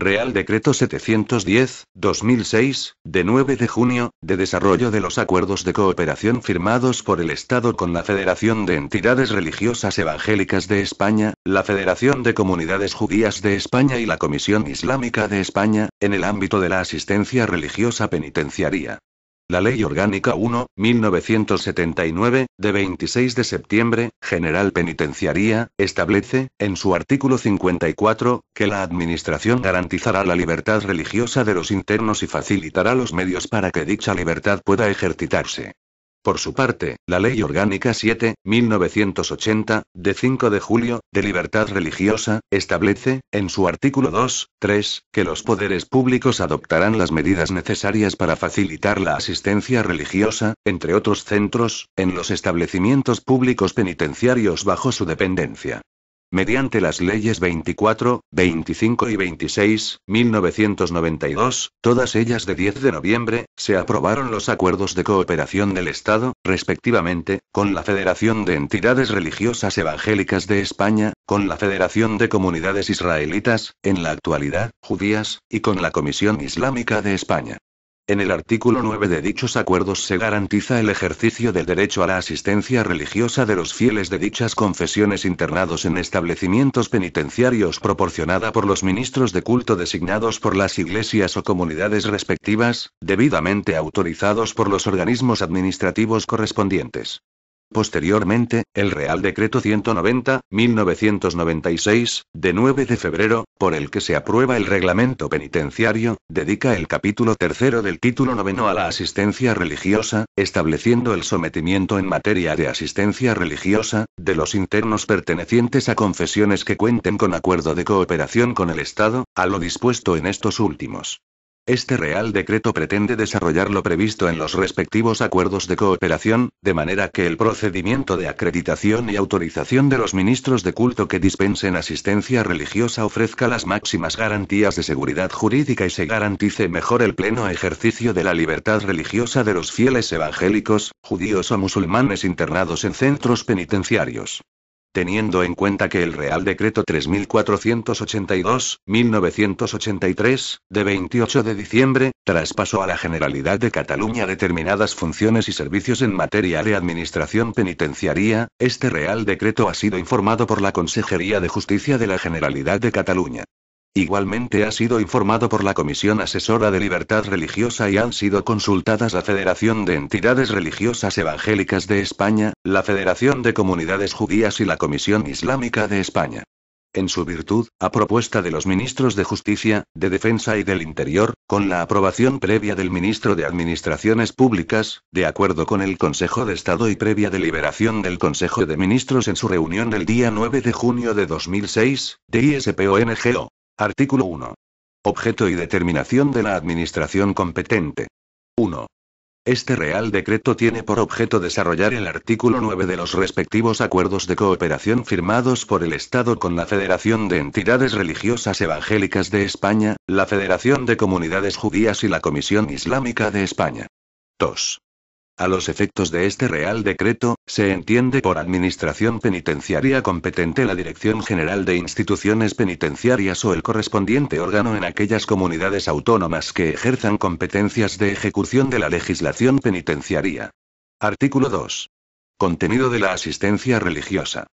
Real Decreto 710-2006, de 9 de junio, de desarrollo de los acuerdos de cooperación firmados por el Estado con la Federación de Entidades Religiosas Evangélicas de España, la Federación de Comunidades Judías de España y la Comisión Islámica de España, en el ámbito de la asistencia religiosa penitenciaria. La Ley Orgánica 1, 1979, de 26 de septiembre, General Penitenciaría, establece, en su artículo 54, que la Administración garantizará la libertad religiosa de los internos y facilitará los medios para que dicha libertad pueda ejercitarse. Por su parte, la Ley Orgánica 7, 1980, de 5 de julio, de libertad religiosa, establece, en su artículo 2, 3, que los poderes públicos adoptarán las medidas necesarias para facilitar la asistencia religiosa, entre otros centros, en los establecimientos públicos penitenciarios bajo su dependencia. Mediante las leyes 24, 25 y 26, 1992, todas ellas de 10 de noviembre, se aprobaron los acuerdos de cooperación del Estado, respectivamente, con la Federación de Entidades Religiosas Evangélicas de España, con la Federación de Comunidades Israelitas, en la actualidad, judías, y con la Comisión Islámica de España. En el artículo 9 de dichos acuerdos se garantiza el ejercicio del derecho a la asistencia religiosa de los fieles de dichas confesiones internados en establecimientos penitenciarios proporcionada por los ministros de culto designados por las iglesias o comunidades respectivas, debidamente autorizados por los organismos administrativos correspondientes. Posteriormente, el Real Decreto 190-1996, de 9 de febrero, por el que se aprueba el reglamento penitenciario, dedica el capítulo tercero del título noveno a la asistencia religiosa, estableciendo el sometimiento en materia de asistencia religiosa, de los internos pertenecientes a confesiones que cuenten con acuerdo de cooperación con el Estado, a lo dispuesto en estos últimos. Este Real Decreto pretende desarrollar lo previsto en los respectivos acuerdos de cooperación, de manera que el procedimiento de acreditación y autorización de los ministros de culto que dispensen asistencia religiosa ofrezca las máximas garantías de seguridad jurídica y se garantice mejor el pleno ejercicio de la libertad religiosa de los fieles evangélicos, judíos o musulmanes internados en centros penitenciarios teniendo en cuenta que el Real Decreto 3482-1983, de 28 de diciembre, traspasó a la Generalidad de Cataluña determinadas funciones y servicios en materia de administración penitenciaria, este Real Decreto ha sido informado por la Consejería de Justicia de la Generalidad de Cataluña. Igualmente ha sido informado por la Comisión Asesora de Libertad Religiosa y han sido consultadas la Federación de Entidades Religiosas Evangélicas de España, la Federación de Comunidades Judías y la Comisión Islámica de España. En su virtud, a propuesta de los ministros de Justicia, de Defensa y del Interior, con la aprobación previa del ministro de Administraciones Públicas, de acuerdo con el Consejo de Estado y previa deliberación del Consejo de Ministros en su reunión del día 9 de junio de 2006, de ISPONGO. Artículo 1. Objeto y determinación de la Administración competente. 1. Este Real Decreto tiene por objeto desarrollar el artículo 9 de los respectivos acuerdos de cooperación firmados por el Estado con la Federación de Entidades Religiosas Evangélicas de España, la Federación de Comunidades Judías y la Comisión Islámica de España. 2. A los efectos de este Real Decreto, se entiende por Administración Penitenciaria competente la Dirección General de Instituciones Penitenciarias o el correspondiente órgano en aquellas comunidades autónomas que ejerzan competencias de ejecución de la legislación penitenciaria. Artículo 2. Contenido de la asistencia religiosa.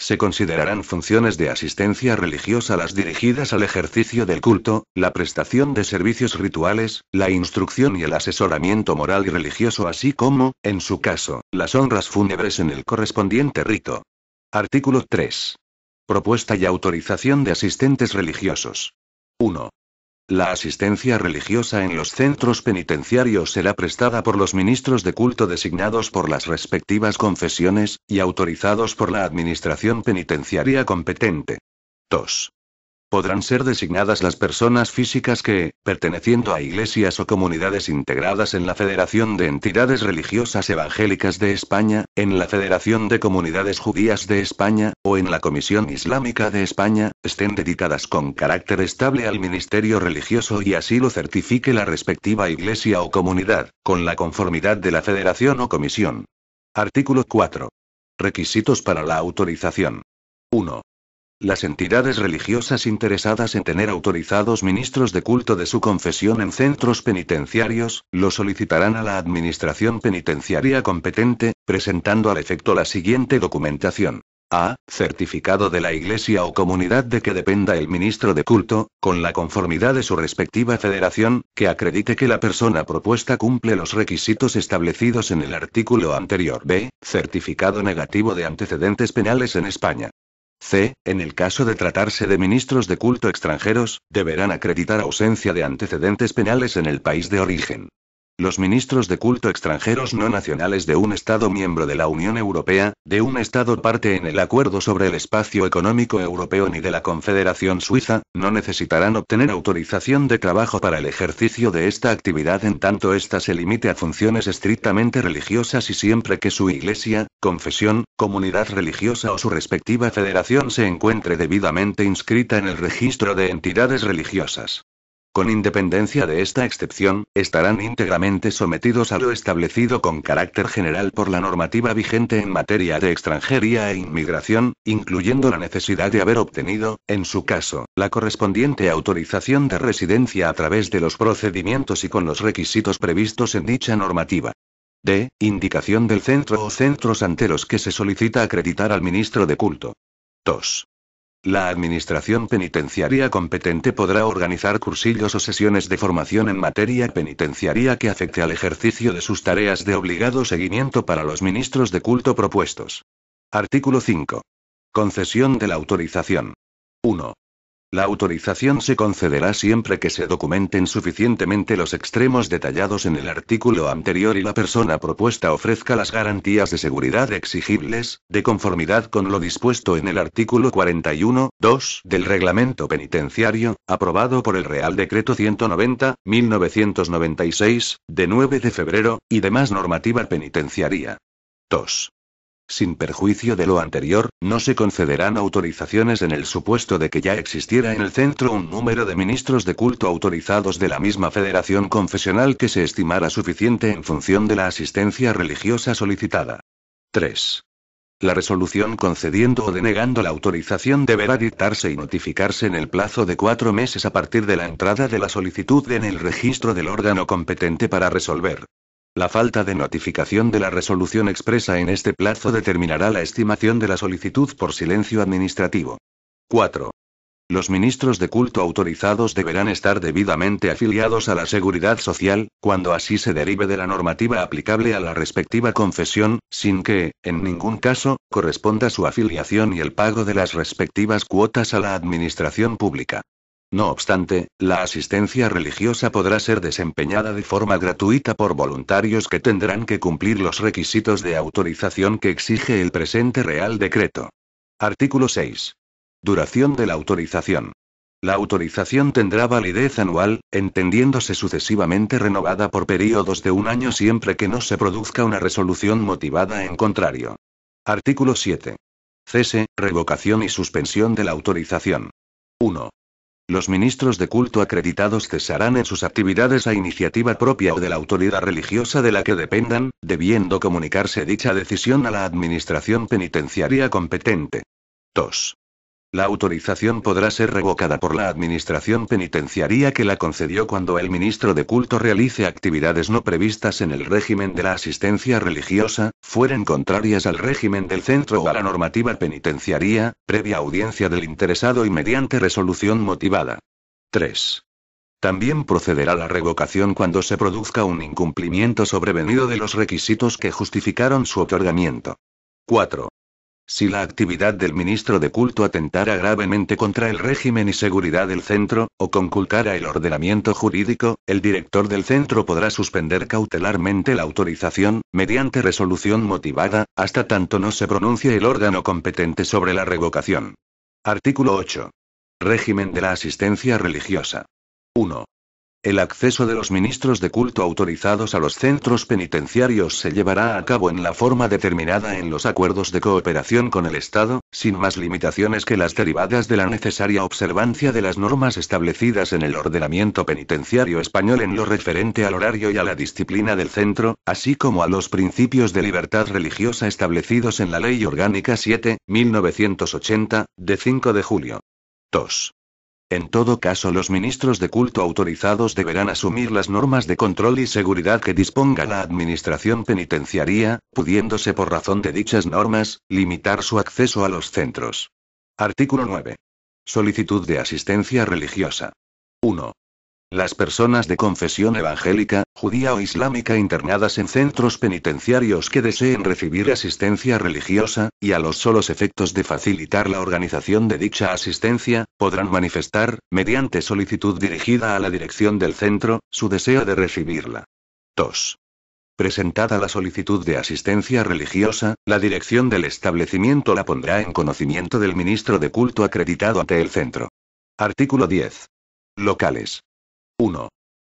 Se considerarán funciones de asistencia religiosa las dirigidas al ejercicio del culto, la prestación de servicios rituales, la instrucción y el asesoramiento moral y religioso así como, en su caso, las honras fúnebres en el correspondiente rito. Artículo 3. Propuesta y autorización de asistentes religiosos. 1. La asistencia religiosa en los centros penitenciarios será prestada por los ministros de culto designados por las respectivas confesiones, y autorizados por la administración penitenciaria competente. 2. Podrán ser designadas las personas físicas que, perteneciendo a iglesias o comunidades integradas en la Federación de Entidades Religiosas Evangélicas de España, en la Federación de Comunidades Judías de España, o en la Comisión Islámica de España, estén dedicadas con carácter estable al ministerio religioso y así lo certifique la respectiva iglesia o comunidad, con la conformidad de la Federación o Comisión. Artículo 4. Requisitos para la autorización. 1. Las entidades religiosas interesadas en tener autorizados ministros de culto de su confesión en centros penitenciarios, lo solicitarán a la administración penitenciaria competente, presentando al efecto la siguiente documentación. A. Certificado de la iglesia o comunidad de que dependa el ministro de culto, con la conformidad de su respectiva federación, que acredite que la persona propuesta cumple los requisitos establecidos en el artículo anterior. B. Certificado negativo de antecedentes penales en España. C. En el caso de tratarse de ministros de culto extranjeros, deberán acreditar ausencia de antecedentes penales en el país de origen. Los ministros de culto extranjeros no nacionales de un Estado miembro de la Unión Europea, de un Estado parte en el Acuerdo sobre el Espacio Económico Europeo ni de la Confederación Suiza, no necesitarán obtener autorización de trabajo para el ejercicio de esta actividad en tanto ésta se limite a funciones estrictamente religiosas y siempre que su iglesia, confesión, comunidad religiosa o su respectiva federación se encuentre debidamente inscrita en el registro de entidades religiosas. Con independencia de esta excepción, estarán íntegramente sometidos a lo establecido con carácter general por la normativa vigente en materia de extranjería e inmigración, incluyendo la necesidad de haber obtenido, en su caso, la correspondiente autorización de residencia a través de los procedimientos y con los requisitos previstos en dicha normativa. D. Indicación del centro o centros ante que se solicita acreditar al ministro de culto. 2. La administración penitenciaria competente podrá organizar cursillos o sesiones de formación en materia penitenciaria que afecte al ejercicio de sus tareas de obligado seguimiento para los ministros de culto propuestos. Artículo 5. Concesión de la autorización. 1. La autorización se concederá siempre que se documenten suficientemente los extremos detallados en el artículo anterior y la persona propuesta ofrezca las garantías de seguridad exigibles, de conformidad con lo dispuesto en el artículo 41, 2 del Reglamento Penitenciario, aprobado por el Real Decreto 190, 1996, de 9 de febrero, y demás normativa penitenciaria. 2. Sin perjuicio de lo anterior, no se concederán autorizaciones en el supuesto de que ya existiera en el centro un número de ministros de culto autorizados de la misma federación confesional que se estimara suficiente en función de la asistencia religiosa solicitada. 3. La resolución concediendo o denegando la autorización deberá dictarse y notificarse en el plazo de cuatro meses a partir de la entrada de la solicitud en el registro del órgano competente para resolver. La falta de notificación de la resolución expresa en este plazo determinará la estimación de la solicitud por silencio administrativo. 4. Los ministros de culto autorizados deberán estar debidamente afiliados a la Seguridad Social, cuando así se derive de la normativa aplicable a la respectiva confesión, sin que, en ningún caso, corresponda su afiliación y el pago de las respectivas cuotas a la administración pública. No obstante, la asistencia religiosa podrá ser desempeñada de forma gratuita por voluntarios que tendrán que cumplir los requisitos de autorización que exige el presente Real Decreto. Artículo 6. Duración de la autorización. La autorización tendrá validez anual, entendiéndose sucesivamente renovada por períodos de un año siempre que no se produzca una resolución motivada en contrario. Artículo 7. Cese, revocación y suspensión de la autorización. 1. Los ministros de culto acreditados cesarán en sus actividades a iniciativa propia o de la autoridad religiosa de la que dependan, debiendo comunicarse dicha decisión a la administración penitenciaria competente. 2. La autorización podrá ser revocada por la administración penitenciaria que la concedió cuando el ministro de culto realice actividades no previstas en el régimen de la asistencia religiosa, fueren contrarias al régimen del centro o a la normativa penitenciaria, previa audiencia del interesado y mediante resolución motivada. 3. También procederá la revocación cuando se produzca un incumplimiento sobrevenido de los requisitos que justificaron su otorgamiento. 4. Si la actividad del ministro de culto atentara gravemente contra el régimen y seguridad del centro, o conculcara el ordenamiento jurídico, el director del centro podrá suspender cautelarmente la autorización, mediante resolución motivada, hasta tanto no se pronuncie el órgano competente sobre la revocación. Artículo 8. Régimen de la asistencia religiosa. 1. El acceso de los ministros de culto autorizados a los centros penitenciarios se llevará a cabo en la forma determinada en los acuerdos de cooperación con el Estado, sin más limitaciones que las derivadas de la necesaria observancia de las normas establecidas en el ordenamiento penitenciario español en lo referente al horario y a la disciplina del centro, así como a los principios de libertad religiosa establecidos en la Ley Orgánica 7, 1980, de 5 de julio. 2. En todo caso, los ministros de culto autorizados deberán asumir las normas de control y seguridad que disponga la Administración Penitenciaria, pudiéndose por razón de dichas normas, limitar su acceso a los centros. Artículo 9. Solicitud de asistencia religiosa. Las personas de confesión evangélica, judía o islámica internadas en centros penitenciarios que deseen recibir asistencia religiosa, y a los solos efectos de facilitar la organización de dicha asistencia, podrán manifestar, mediante solicitud dirigida a la dirección del centro, su deseo de recibirla. 2. Presentada la solicitud de asistencia religiosa, la dirección del establecimiento la pondrá en conocimiento del ministro de culto acreditado ante el centro. Artículo 10. Locales. 1.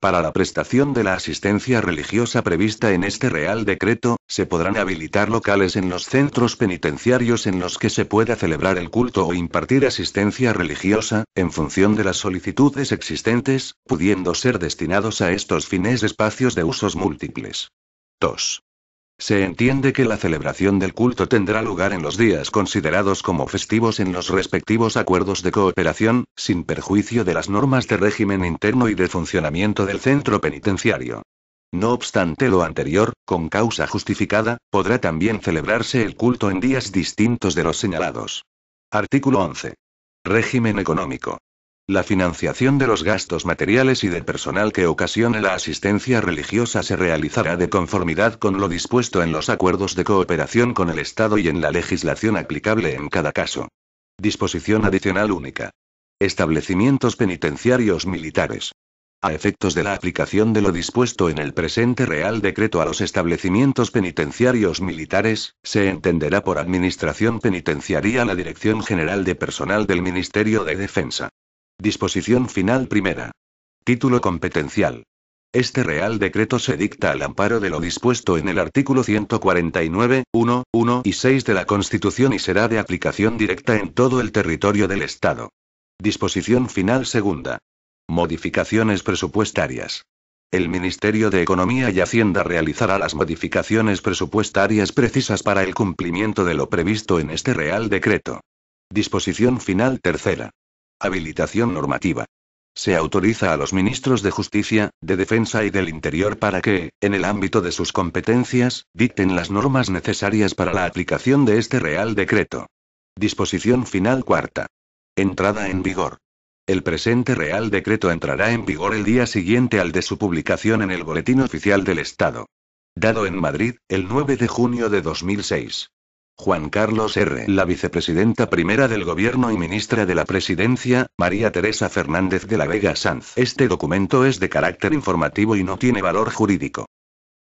Para la prestación de la asistencia religiosa prevista en este Real Decreto, se podrán habilitar locales en los centros penitenciarios en los que se pueda celebrar el culto o impartir asistencia religiosa, en función de las solicitudes existentes, pudiendo ser destinados a estos fines espacios de usos múltiples. 2. Se entiende que la celebración del culto tendrá lugar en los días considerados como festivos en los respectivos acuerdos de cooperación, sin perjuicio de las normas de régimen interno y de funcionamiento del centro penitenciario. No obstante lo anterior, con causa justificada, podrá también celebrarse el culto en días distintos de los señalados. Artículo 11. Régimen económico. La financiación de los gastos materiales y de personal que ocasione la asistencia religiosa se realizará de conformidad con lo dispuesto en los acuerdos de cooperación con el Estado y en la legislación aplicable en cada caso. Disposición adicional única. Establecimientos penitenciarios militares. A efectos de la aplicación de lo dispuesto en el presente Real Decreto a los establecimientos penitenciarios militares, se entenderá por Administración Penitenciaria la Dirección General de Personal del Ministerio de Defensa. Disposición final primera. Título competencial. Este Real Decreto se dicta al amparo de lo dispuesto en el artículo 149, 1, 1 y 6 de la Constitución y será de aplicación directa en todo el territorio del Estado. Disposición final segunda. Modificaciones presupuestarias. El Ministerio de Economía y Hacienda realizará las modificaciones presupuestarias precisas para el cumplimiento de lo previsto en este Real Decreto. Disposición final tercera. Habilitación normativa. Se autoriza a los ministros de Justicia, de Defensa y del Interior para que, en el ámbito de sus competencias, dicten las normas necesarias para la aplicación de este Real Decreto. Disposición final cuarta. Entrada en vigor. El presente Real Decreto entrará en vigor el día siguiente al de su publicación en el Boletín Oficial del Estado. Dado en Madrid, el 9 de junio de 2006. Juan Carlos R. La vicepresidenta primera del Gobierno y ministra de la Presidencia, María Teresa Fernández de la Vega Sanz. Este documento es de carácter informativo y no tiene valor jurídico.